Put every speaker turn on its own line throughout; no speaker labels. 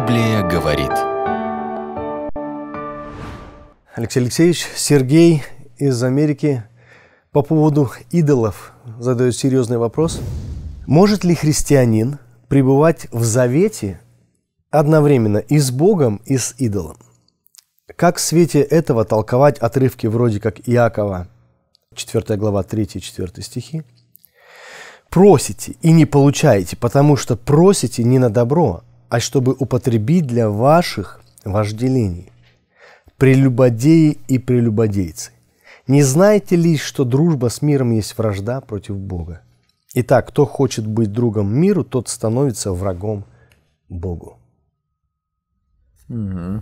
Библия говорит. Алексей Алексеевич, Сергей из Америки по поводу идолов задает серьезный вопрос. Может ли христианин пребывать в завете одновременно и с Богом, и с идолом? Как в свете этого толковать отрывки вроде как Иакова, 4 глава, 3-4 стихи? Просите и не получаете, потому что просите не на добро, а чтобы употребить для ваших вожделений. Прелюбодеи и прелюбодейцы. Не знаете ли, что дружба с миром есть вражда против Бога? Итак, кто хочет быть другом миру, тот становится врагом Богу. Mm-hmm.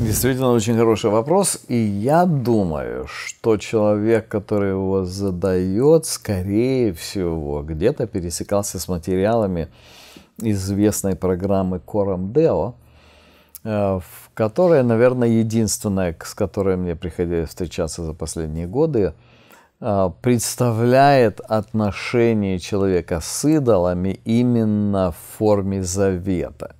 Действительно очень хороший вопрос. И я думаю, что человек, который его задает, скорее всего, где-то пересекался с материалами известной программы Кором Део, э, в которой, наверное, единственная, с которой мне приходилось встречаться за последние годы, э, представляет отношение человека с идолами именно в форме завета –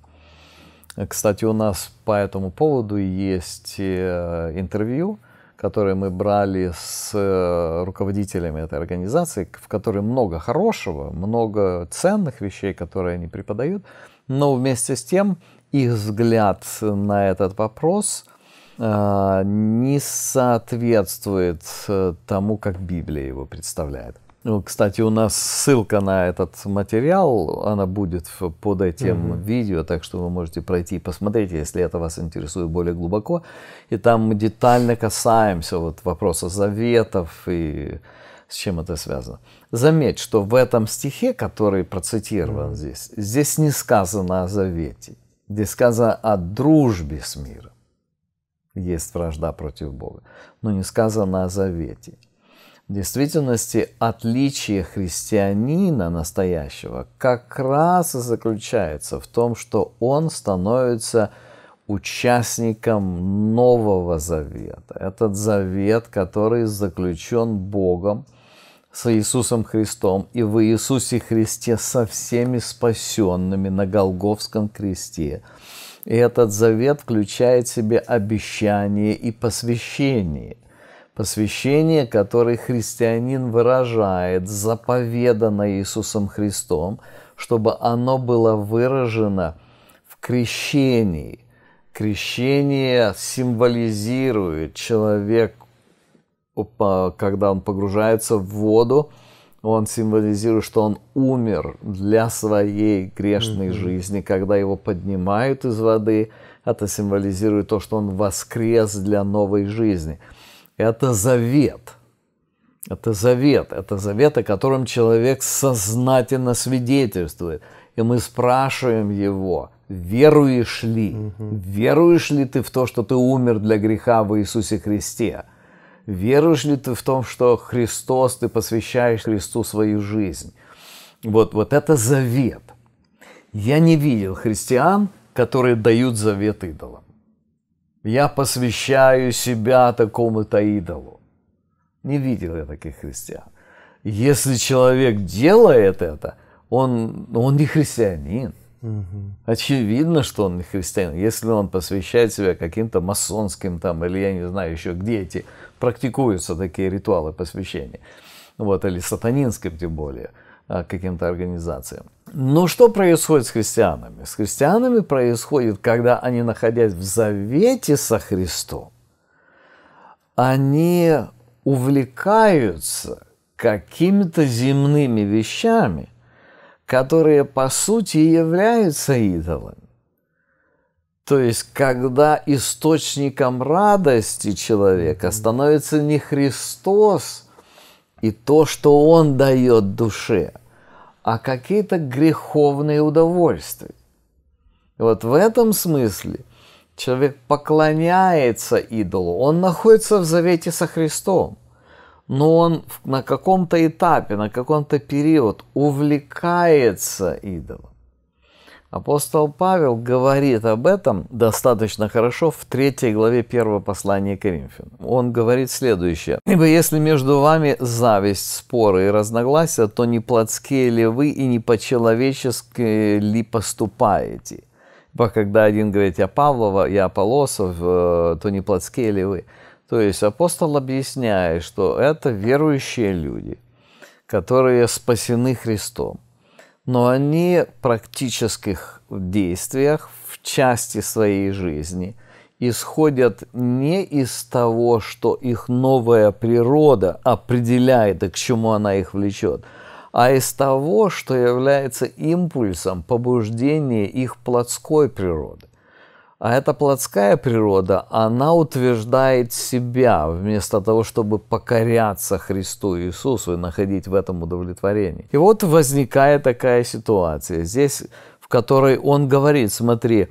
кстати, у нас по этому поводу есть э, интервью, которое мы брали с э, руководителями этой организации, в которой много хорошего, много ценных вещей, которые они преподают, но вместе с тем их взгляд на этот вопрос э, не соответствует тому, как Библия его представляет. Ну, кстати, у нас ссылка на этот материал, она будет под этим угу. видео, так что вы можете пройти и посмотреть, если это вас интересует более глубоко. И там мы детально касаемся вот вопроса заветов и с чем это связано. Заметь, что в этом стихе, который процитирован угу. здесь, здесь не сказано о завете, здесь сказано о дружбе с миром. Есть вражда против Бога, но не сказано о завете. В действительности отличие христианина настоящего как раз и заключается в том, что он становится участником Нового Завета. Этот завет, который заключен Богом с Иисусом Христом и в Иисусе Христе со всеми спасенными на Голговском кресте. И этот завет включает в себе обещание и посвящение – посвящение, которое христианин выражает, заповедано Иисусом Христом, чтобы оно было выражено в крещении. Крещение символизирует человек, когда он погружается в воду, он символизирует, что он умер для своей грешной mm-hmm. жизни, когда его поднимают из воды, это символизирует то, что он воскрес для новой жизни это завет. Это завет, это завет, о котором человек сознательно свидетельствует. И мы спрашиваем его, веруешь ли? Угу. Веруешь ли ты в то, что ты умер для греха в Иисусе Христе? Веруешь ли ты в том, что Христос, ты посвящаешь Христу свою жизнь? Вот, вот это завет. Я не видел христиан, которые дают завет идолам. Я посвящаю себя такому-то идолу. Не видел я таких христиан. Если человек делает это, он, ну, он не христианин. Угу. Очевидно, что он не христианин. Если он посвящает себя каким-то масонским там, или я не знаю еще, где эти практикуются такие ритуалы посвящения. Вот, или сатанинским тем более, а, каким-то организациям. Но что происходит с христианами? С христианами происходит, когда они, находясь в завете со Христом, они увлекаются какими-то земными вещами, которые по сути являются идолами. То есть, когда источником радости человека становится не Христос и то, что Он дает душе – а какие-то греховные удовольствия. И вот в этом смысле человек поклоняется идолу, он находится в завете со Христом, но он на каком-то этапе, на каком-то период увлекается идолом. Апостол Павел говорит об этом достаточно хорошо в третьей главе первого послания Коринфянам. Он говорит следующее. «Ибо если между вами зависть, споры и разногласия, то не плотские ли вы и не по-человечески ли поступаете? Ибо когда один говорит «я Павлова», «я Аполосов», э, то не плотские ли вы?» То есть апостол объясняет, что это верующие люди, которые спасены Христом но они в практических действиях в части своей жизни исходят не из того, что их новая природа определяет и к чему она их влечет, а из того, что является импульсом побуждения их плотской природы. А эта плотская природа, она утверждает себя, вместо того, чтобы покоряться Христу Иисусу и находить в этом удовлетворение. И вот возникает такая ситуация здесь, в которой он говорит, смотри,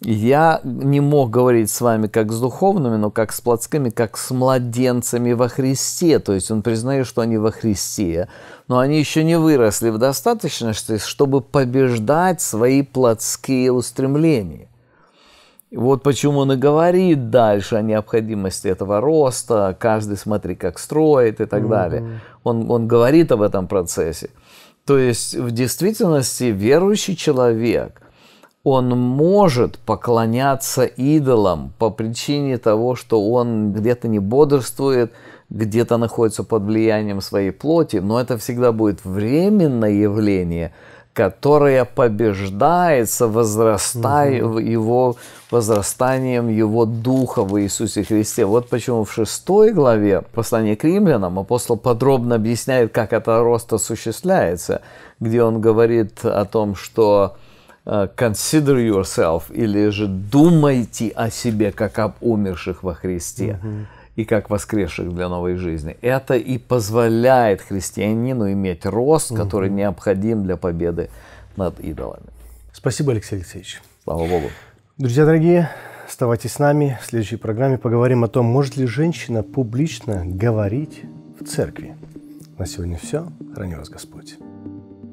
я не мог говорить с вами как с духовными, но как с плотскими, как с младенцами во Христе. То есть он признает, что они во Христе, но они еще не выросли в достаточности, чтобы побеждать свои плотские устремления. Вот почему он и говорит дальше о необходимости этого роста, каждый смотри, как строит и так mm-hmm. далее. Он, он говорит об этом процессе. То есть в действительности верующий человек, он может поклоняться идолам по причине того, что он где-то не бодрствует, где-то находится под влиянием своей плоти, но это всегда будет временное явление – которая побеждается возрастая угу. его, возрастанием его духа в Иисусе Христе. Вот почему в шестой главе послания к римлянам апостол подробно объясняет, как это рост осуществляется, где он говорит о том, что э, consider yourself или же думайте о себе как об умерших во Христе. Угу и как воскресших для новой жизни. Это и позволяет христианину иметь рост, который угу. необходим для победы над идолами.
Спасибо, Алексей Алексеевич. Слава Богу. Друзья дорогие, оставайтесь с нами. В следующей программе поговорим о том, может ли женщина публично говорить в церкви. На сегодня все. Храни вас Господь.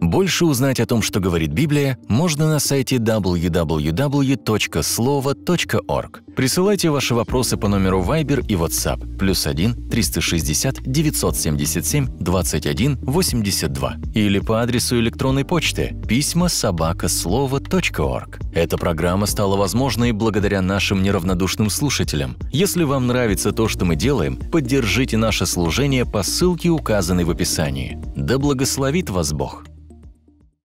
Больше узнать о том, что говорит Библия, можно на сайте www.slovo.org. Присылайте ваши
вопросы по номеру Viber и WhatsApp плюс 1 360 977 21 82 или по адресу электронной почты письма собака слово.org. Эта программа стала возможной благодаря нашим неравнодушным слушателям. Если вам нравится то, что мы делаем, поддержите наше служение по ссылке, указанной в описании. Да благословит вас Бог!